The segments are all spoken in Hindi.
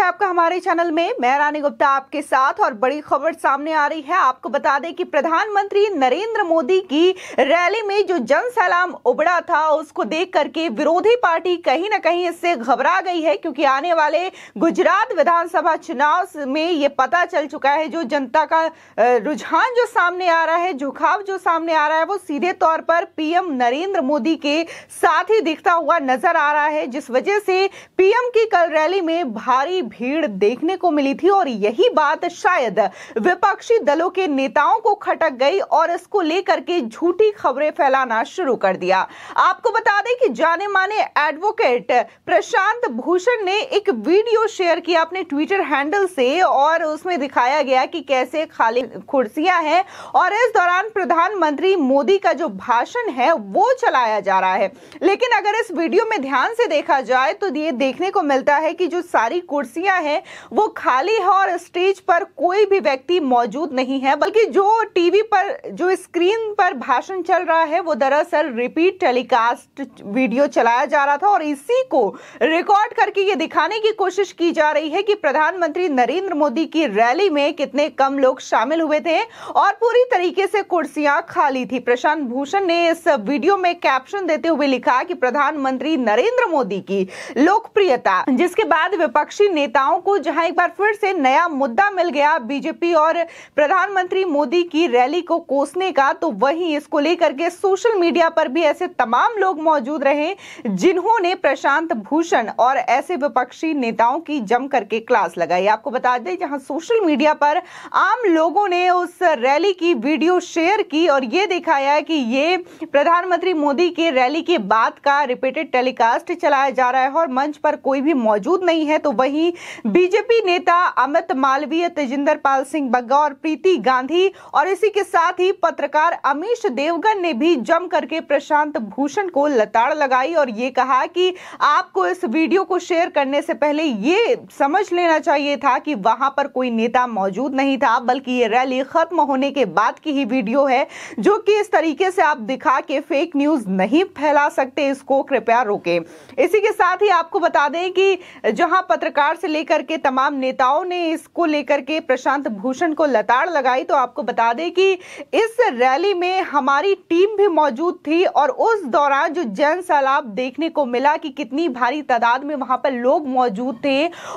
है आपका हमारे चैनल में मैं रानी गुप्ता आपके साथ और बड़ी खबर सामने आ रही है आपको बता दें कि प्रधानमंत्री नरेंद्र मोदी की रैली में जो जन सलाम उबड़ा था उसको देख करके विरोधी पार्टी कहीं ना कहीं इससे घबरा गई है क्योंकि आने वाले गुजरात विधानसभा चुनाव में ये पता चल चुका है जो जनता का रुझान जो सामने आ रहा है झुकाव जो सामने आ रहा है वो सीधे तौर पर पीएम नरेंद्र मोदी के साथ ही दिखता हुआ नजर आ रहा है जिस वजह से पीएम की कल रैली में भारी भीड़ देखने को मिली थी और यही बात शायद विपक्षी दलों के नेताओं को खटक गई और इसको लेकर के झूठी खबरें फैलाना शुरू कर दिया आपको बता दें कि जाने माने एडवोकेट प्रशांत भूषण ने एक वीडियो शेयर किया अपने ट्विटर हैंडल से और उसमें दिखाया गया कि कैसे खाली कुर्सियां हैं और इस दौरान प्रधानमंत्री मोदी का जो भाषण है वो चलाया जा रहा है लेकिन अगर इस वीडियो में ध्यान से देखा जाए तो ये देखने को मिलता है कि जो सारी कुर्सी कुर्सियां हैं वो खाली है और स्टेज पर कोई भी व्यक्ति मौजूद नहीं है बल्कि जो टीवी पर जो स्क्रीन पर भाषण चल रहा है वो दरअसल रिपीट टेलीकास्ट वीडियो चलाया जा रहा था और इसी को रिकॉर्ड करके ये दिखाने की कोशिश की जा रही है कि प्रधानमंत्री नरेंद्र मोदी की रैली में कितने कम लोग शामिल हुए थे और पूरी तरीके से कुर्सियां खाली थी प्रशांत भूषण ने इस वीडियो में कैप्शन देते हुए लिखा कि प्रधानमंत्री नरेंद्र मोदी की लोकप्रियता जिसके बाद विपक्षी नेता नेताओं को जहां एक बार फिर से नया मुद्दा मिल गया बीजेपी और प्रधानमंत्री मोदी की रैली को कोसने का तो वहीं इसको लेकर के सोशल मीडिया पर भी ऐसे तमाम लोग मौजूद रहे जिन्होंने प्रशांत भूषण और ऐसे विपक्षी नेताओं की जम करके क्लास लगाई आपको बता दें जहां सोशल मीडिया पर आम लोगों ने उस रैली की वीडियो शेयर की और ये दिखाया कि ये प्रधानमंत्री मोदी के रैली के बाद का रिपीटेड टेलीकास्ट चलाया जा रहा है और मंच पर कोई भी मौजूद नहीं है तो वहीं बीजेपी नेता अमित मालवीय तेजिंदर पाल सिंह बग्गा और प्रीति गांधी और इसी के साथ ही पत्रकार अमीश देवगन ने भी जम करके प्रशांत भूषण को लताड़ लगाई और ये कहा कि आपको इस वीडियो को शेयर करने से पहले ये समझ लेना चाहिए था कि वहां पर कोई नेता मौजूद नहीं था बल्कि ये रैली खत्म होने के बाद की ही वीडियो है जो कि इस तरीके से आप दिखा के फेक न्यूज नहीं फैला सकते इसको कृपया रोके इसी के साथ ही आपको बता दें कि जहां पत्रकार से लेकर के तमाम नेताओं ने इसको लेकर के प्रशांत भूषण को लताड़ लगाई तो आपको बता दें कि इस रैली में हमारी टीम भी मौजूद थी और उस दौरान जो जन सैलाब देखने को मिला कि कितनी भारी तादाद में वहां पर लोग मौजूद थे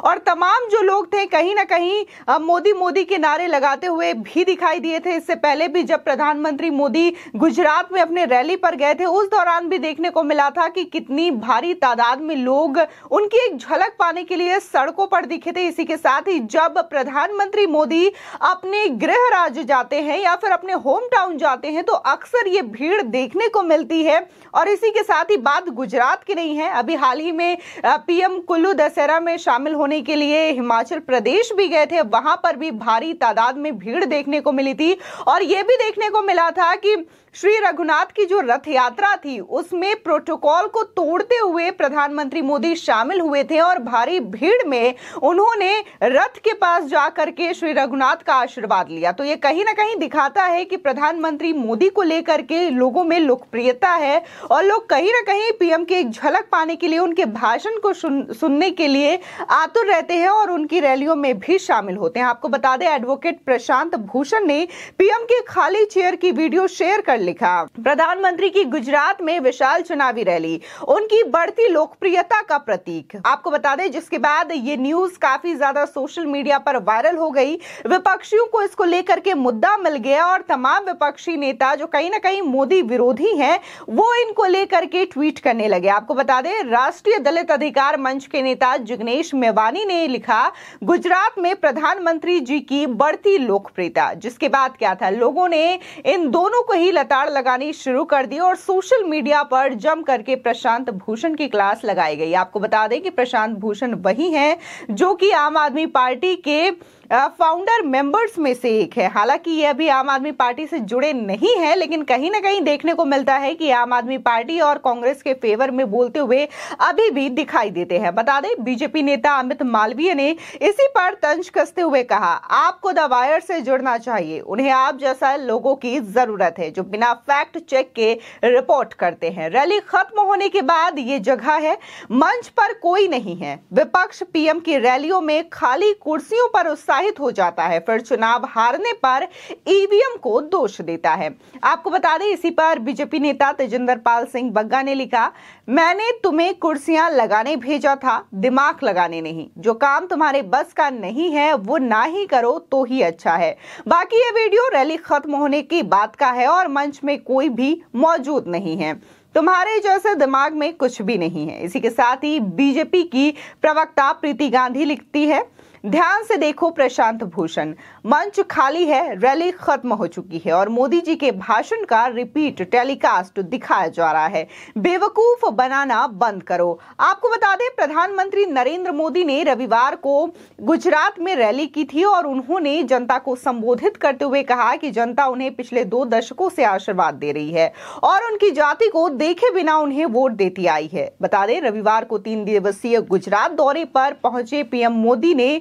और तमाम जो लोग थे कहीं ना कहीं मोदी मोदी के नारे लगाते हुए भी दिखाई दिए थे इससे पहले भी जब प्रधानमंत्री मोदी गुजरात में अपने रैली पर गए थे उस दौरान भी देखने को मिला था कि कितनी भारी तादाद में लोग उनकी एक झलक पाने के लिए सड़क सड़कों पर दिखे थे इसी के साथ ही जब प्रधानमंत्री मोदी अपने गृह राज्य जाते हैं या फिर अपने होम टाउन जाते हैं तो अक्सर ये भीड़ देखने को मिलती है और इसी के साथ ही बात गुजरात की नहीं है अभी हाल ही में पीएम कुल्लू दशहरा में शामिल होने के लिए हिमाचल प्रदेश भी गए थे वहां पर भी भारी तादाद में भीड़ देखने को मिली थी और ये भी देखने को मिला था कि श्री रघुनाथ की जो रथ यात्रा थी उसमें प्रोटोकॉल को तोड़ते हुए प्रधानमंत्री मोदी शामिल हुए थे और भारी भीड़ में उन्होंने रथ के पास जा करके श्री रघुनाथ का आशीर्वाद लिया तो ये कहीं ना कहीं दिखाता है कि प्रधानमंत्री मोदी को लेकर के लोगों में लोकप्रियता है और लोग कहीं ना कहीं पीएम की एक झलक पाने के लिए उनके भाषण को सुन, सुनने के लिए आतुर रहते हैं और उनकी रैलियों में भी शामिल होते हैं आपको बता दें एडवोकेट प्रशांत भूषण ने पीएम के खाली चेयर की वीडियो शेयर कर लिखा प्रधानमंत्री की गुजरात में विशाल चुनावी रैली उनकी बढ़ती लोकप्रियता का प्रतीक आपको बता दें जिसके बाद ये न्यूज काफी ज्यादा सोशल मीडिया पर वायरल हो गई विपक्षियों को इसको लेकर के मुद्दा मिल गया और तमाम विपक्षी नेता जो कहीं ना कहीं मोदी विरोधी हैं वो इनको लेकर के ट्वीट करने लगे आपको बता दें राष्ट्रीय दलित अधिकार मंच के नेता जिग्नेश मेवानी ने लिखा गुजरात में प्रधानमंत्री जी की बढ़ती लोकप्रियता जिसके बाद क्या था लोगों ने इन दोनों को ही लता लगातार लगानी शुरू कर दी और सोशल मीडिया पर जम करके प्रशांत भूषण की क्लास लगाई गई आपको बता दें कि प्रशांत भूषण वही हैं जो कि आम आदमी पार्टी के फाउंडर मेंबर्स में से एक है हालांकि ये अभी आम आदमी पार्टी से जुड़े नहीं है लेकिन कहीं ना कहीं देखने को मिलता है कि आम आदमी पार्टी और कांग्रेस के फेवर में बोलते हुए अभी भी दिखाई देते हैं बता दें बीजेपी नेता अमित मालवीय ने इसी पर तंज कसते हुए कहा आपको द वायर से जुड़ना चाहिए उन्हें आप जैसा लोगों की जरूरत है जो बिना फैक्ट चेक के रिपोर्ट करते हैं रैली खत्म होने के बाद ये जगह है मंच पर कोई नहीं है विपक्ष पीएम की रैलियों में खाली कुर्सियों पर उत्साह उत्साहित हो जाता है फिर चुनाव हारने पर ईवीएम e को दोष देता है आपको बता दें इसी पर बीजेपी नेता तेजिंदर पाल सिंह बग्गा ने लिखा मैंने तुम्हें कुर्सियां लगाने भेजा था दिमाग लगाने नहीं जो काम तुम्हारे बस का नहीं है वो ना ही करो तो ही अच्छा है बाकी ये वीडियो रैली खत्म होने की बात का है और मंच में कोई भी मौजूद नहीं है तुम्हारे जैसे दिमाग में कुछ भी नहीं है इसी के साथ ही बीजेपी की प्रवक्ता प्रीति गांधी लिखती है ध्यान से देखो प्रशांत भूषण मंच खाली है रैली खत्म हो चुकी है और मोदी जी के भाषण का रिपीट टेलीकास्ट दिखाया जा रहा है बेवकूफ बनाना बंद करो आपको बता दें प्रधानमंत्री नरेंद्र मोदी ने रविवार को गुजरात में रैली की थी और उन्होंने जनता को संबोधित करते हुए कहा कि जनता उन्हें पिछले दो दशकों से आशीर्वाद दे रही है और उनकी जाति को देखे बिना उन्हें वोट देती आई है बता दें रविवार को तीन दिवसीय गुजरात दौरे पर पहुंचे पीएम मोदी ने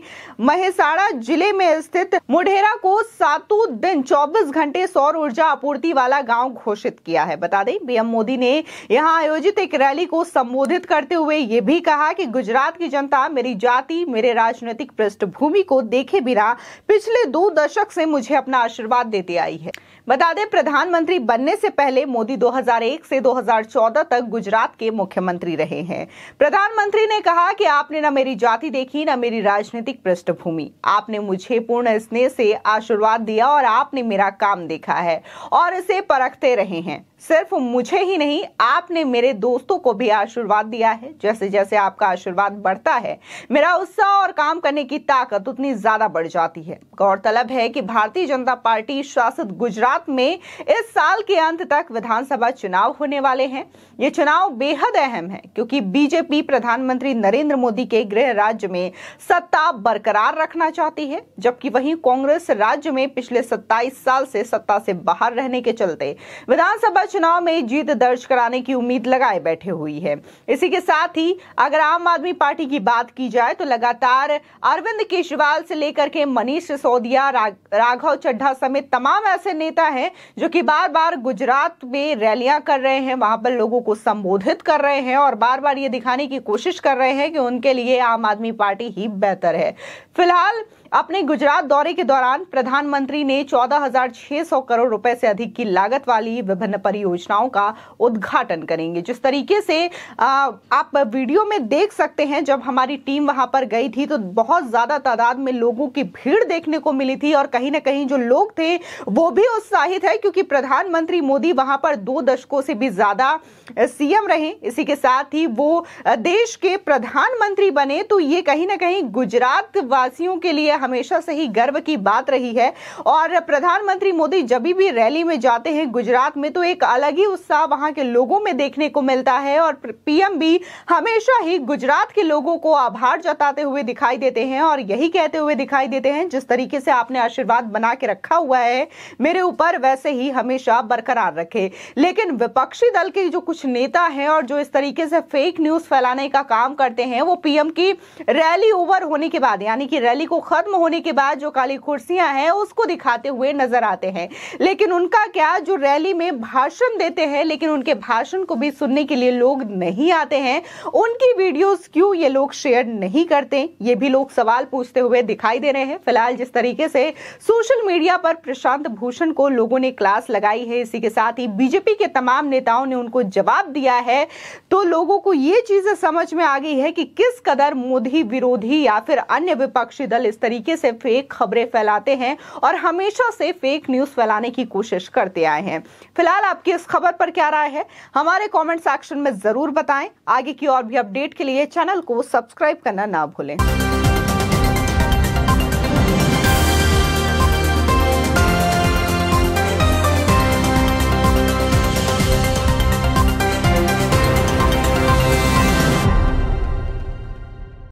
महेसाड़ा जिले में स्थित मुढेरा को सातों दिन 24 घंटे सौर ऊर्जा आपूर्ति वाला गांव घोषित किया है बता दें पीएम मोदी ने यहां आयोजित एक रैली को संबोधित करते हुए ये भी कहा कि गुजरात की जनता मेरी जाति मेरे राजनीतिक पृष्ठभूमि को देखे बिना पिछले दो दशक से मुझे अपना आशीर्वाद देती आई है बता दें प्रधानमंत्री बनने से पहले मोदी 2001 से 2014 तक गुजरात के मुख्यमंत्री रहे हैं प्रधानमंत्री ने कहा कि आपने न मेरी जाति देखी न मेरी राजनीतिक पृष्ठभूमि आपने मुझे पूर्ण स्नेह से आशीर्वाद दिया और आपने मेरा काम देखा है और इसे परखते रहे हैं सिर्फ मुझे ही नहीं आपने मेरे दोस्तों को भी आशीर्वाद दिया है जैसे जैसे आपका आशीर्वाद बढ़ता है मेरा उत्साह और काम करने की ताकत उतनी ज्यादा बढ़ जाती है गौरतलब है कि भारतीय जनता पार्टी शासित गुजरात में इस साल के अंत तक विधानसभा चुनाव होने वाले हैं ये चुनाव बेहद अहम है क्योंकि बीजेपी प्रधानमंत्री नरेंद्र मोदी के गृह राज्य में सत्ता बरकरार रखना चाहती है जबकि वहीं कांग्रेस राज्य में पिछले 27 साल से सत्ता से बाहर रहने के चलते विधानसभा चुनाव में जीत दर्ज कराने की उम्मीद लगाए बैठे हुई है इसी के साथ ही अगर आम आदमी पार्टी की बात की जाए तो लगातार अरविंद केजरीवाल से लेकर के मनीष सिसोदिया राघव चड्ढा समेत तमाम ऐसे नेता हैं जो कि बार बार गुजरात में रैलियां कर रहे हैं वहां पर लोगों को संबोधित कर रहे हैं और बार बार ये दिखाने की कोशिश कर रहे हैं कि उनके लिए आम आदमी पार्टी ही बेहतर है फिलहाल अपने गुजरात दौरे के दौरान प्रधानमंत्री ने 14,600 करोड़ रुपए से अधिक की लागत वाली विभिन्न परियोजनाओं का उद्घाटन करेंगे जिस तरीके से आप वीडियो में देख सकते हैं जब हमारी टीम वहां पर गई थी तो बहुत ज़्यादा तादाद में लोगों की भीड़ देखने को मिली थी और कहीं ना कहीं जो लोग थे वो भी उत्साहित है क्योंकि प्रधानमंत्री मोदी वहां पर दो दशकों से भी ज़्यादा सीएम रहे इसी के साथ ही वो देश के प्रधानमंत्री बने तो ये कहीं ना कहीं गुजरात वक्त वासियों के लिए हमेशा से ही गर्व की बात रही है और प्रधानमंत्री मोदी जब भी रैली में जाते हैं गुजरात में तो एक अलग ही उत्साह वहां के लोगों में देखने को मिलता है और पीएम भी हमेशा ही गुजरात के लोगों को आभार जताते हुए दिखाई देते हैं और यही कहते हुए दिखाई देते हैं जिस तरीके से आपने आशीर्वाद बना के रखा हुआ है मेरे ऊपर वैसे ही हमेशा बरकरार रखे लेकिन विपक्षी दल के जो कुछ नेता हैं और जो इस तरीके से फेक न्यूज फैलाने का काम करते हैं वो पीएम की रैली ओवर होने के बाद बाद यानी कि रैली को खत्म होने के बाद जो काली कुर्सियां हैं उसको दिखाते हुए नजर आते हैं लेकिन उनका क्या जो रैली में भाषण देते हैं लेकिन उनके भाषण को भी सुनने के लिए लोग नहीं आते हैं उनकी वीडियोस क्यों ये लोग शेयर नहीं करते ये भी लोग सवाल पूछते हुए दिखाई दे रहे हैं फिलहाल जिस तरीके से सोशल मीडिया पर प्रशांत भूषण को लोगों ने क्लास लगाई है इसी के साथ ही बीजेपी के तमाम नेताओं ने उनको जवाब दिया है तो लोगों को ये चीजें समझ में आ गई है कि किस कदर मोदी विरोधी या फिर अन्य अन्य विपक्षी दल इस तरीके से फेक खबरें फैलाते हैं और हमेशा से फेक न्यूज फैलाने की कोशिश करते आए हैं फिलहाल आपकी इस खबर पर क्या राय है हमारे कॉमेंट सेक्शन में जरूर बताएं आगे की और भी अपडेट के लिए चैनल को सब्सक्राइब करना ना भूलें